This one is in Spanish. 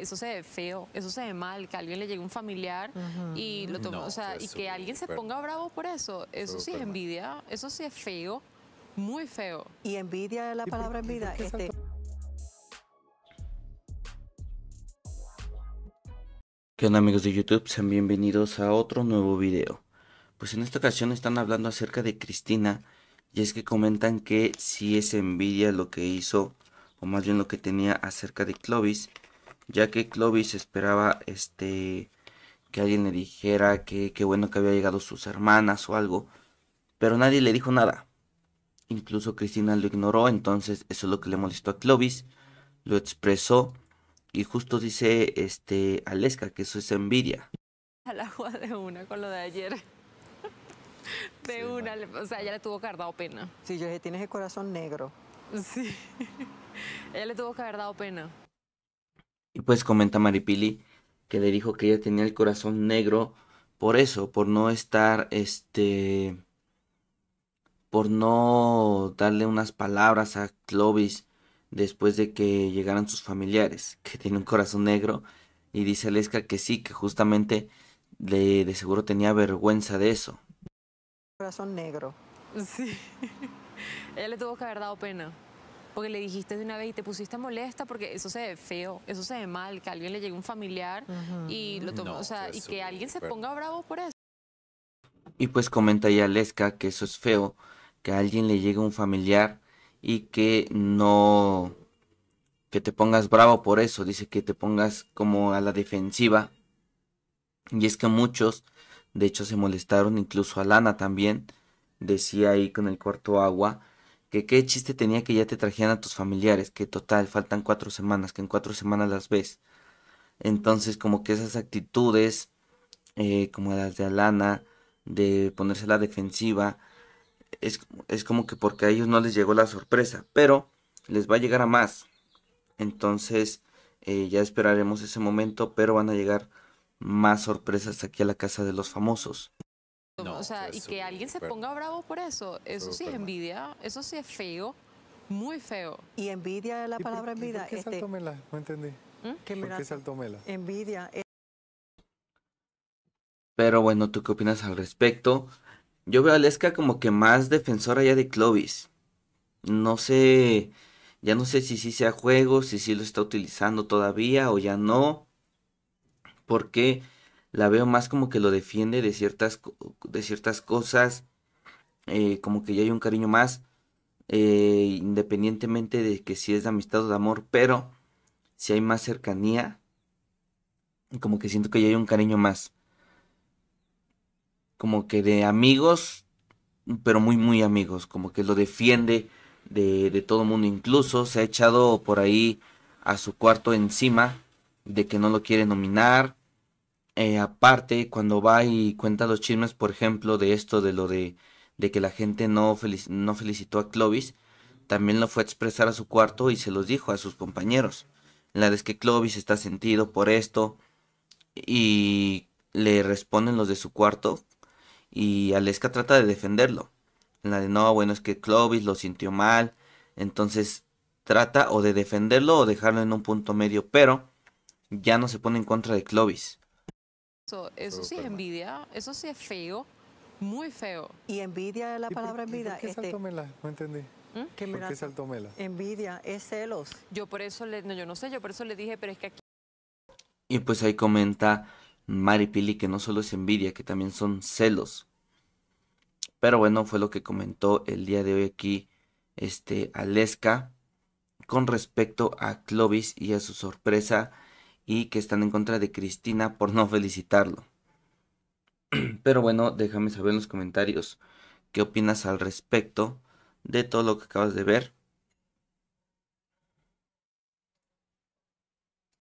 eso se ve feo, eso se ve mal, que a alguien le llegue un familiar y lo tome, o sea, y que alguien se ponga bravo por eso, eso sí es envidia, eso sí es feo, muy feo. Y envidia la palabra envidia. Este... ¿Qué onda amigos de YouTube? Sean bienvenidos a otro nuevo video. Pues en esta ocasión están hablando acerca de Cristina y es que comentan que si es envidia lo que hizo o más bien lo que tenía acerca de Clovis ya que Clovis esperaba este que alguien le dijera que qué bueno que había llegado sus hermanas o algo, pero nadie le dijo nada. Incluso Cristina lo ignoró, entonces eso es lo que le molestó a Clovis, lo expresó y justo dice este Aleska que eso es envidia. Al agua de una con lo de ayer. De una, o sea, ella le tuvo que haber dado pena. Sí, yo dije, tienes el corazón negro. Sí. ella le tuvo que haber dado pena. Y pues comenta Maripili que le dijo que ella tenía el corazón negro por eso, por no estar, este, por no darle unas palabras a Clovis después de que llegaran sus familiares, que tiene un corazón negro. Y dice Aleska que sí, que justamente de, de seguro tenía vergüenza de eso. Corazón negro. Sí. ella le tuvo que haber dado pena porque le dijiste de una vez y te pusiste molesta, porque eso se ve feo, eso se ve mal, que a alguien le llegue un familiar y lo y que alguien se ponga bravo por eso. Y pues comenta ya Lesca que eso es feo, que a alguien le llegue un familiar y que no que te pongas bravo por eso, dice que te pongas como a la defensiva. Y es que muchos, de hecho, se molestaron, incluso a Lana también, decía ahí con el cuarto agua, que qué chiste tenía que ya te trajeran a tus familiares, que total, faltan cuatro semanas, que en cuatro semanas las ves. Entonces, como que esas actitudes, eh, como las de Alana, de ponerse la defensiva, es, como que porque a ellos no les llegó la sorpresa, pero les va a llegar a más. Entonces, eh, ya esperaremos ese momento, pero van a llegar más sorpresas aquí a la casa de los famosos o sea, y que alguien se ponga bravo por eso, eso sí es envidia, eso sí es feo, muy feo. Y envidia la palabra envidia. ¿Qué este, No entendí. ¿Qué ¿Mm? ¿Por qué Envidia. Pero bueno, ¿tú qué opinas al respecto? Yo veo a Lesca como que más defensora ya de Clovis. No sé, ya no sé si sí sea juego, si sí lo está utilizando todavía o ya no. Porque la veo más como que lo defiende de ciertas de ciertas cosas, eh, como que ya hay un cariño más, eh, independientemente de que si es de amistad o de amor, pero si hay más cercanía, como que siento que ya hay un cariño más, como que de amigos, pero muy, muy amigos, como que lo defiende de, de todo mundo, incluso se ha echado por ahí a su cuarto encima de que no lo quiere nominar eh, aparte, cuando va y cuenta los chismes, por ejemplo, de esto, de lo de, que la gente no, felicitó a Clovis, también lo fue a expresar a su cuarto y se los dijo a sus compañeros. La de que Clovis está sentido por esto y le responden los de su cuarto y Aleska trata de defenderlo. La de no, bueno, es que Clovis lo sintió mal, entonces trata o de defenderlo o dejarlo en un punto medio, pero ya no se pone en contra de Clovis eso sí es envidia, eso sí es feo, muy feo. Y envidia es la palabra envidia. qué este, No entendí. ¿Mm? ¿Qué ¿Por qué Envidia es celos. Yo por eso le, no, yo no sé, yo por eso le dije, pero es que aquí. Y pues ahí comenta Mari Pili que no solo es envidia, que también son celos. Pero bueno, fue lo que comentó el día de hoy aquí este Aleska con respecto a Clovis y a su sorpresa y que están en contra de Cristina por no felicitarlo. Pero bueno, déjame saber en los comentarios qué opinas al respecto de todo lo que acabas de ver.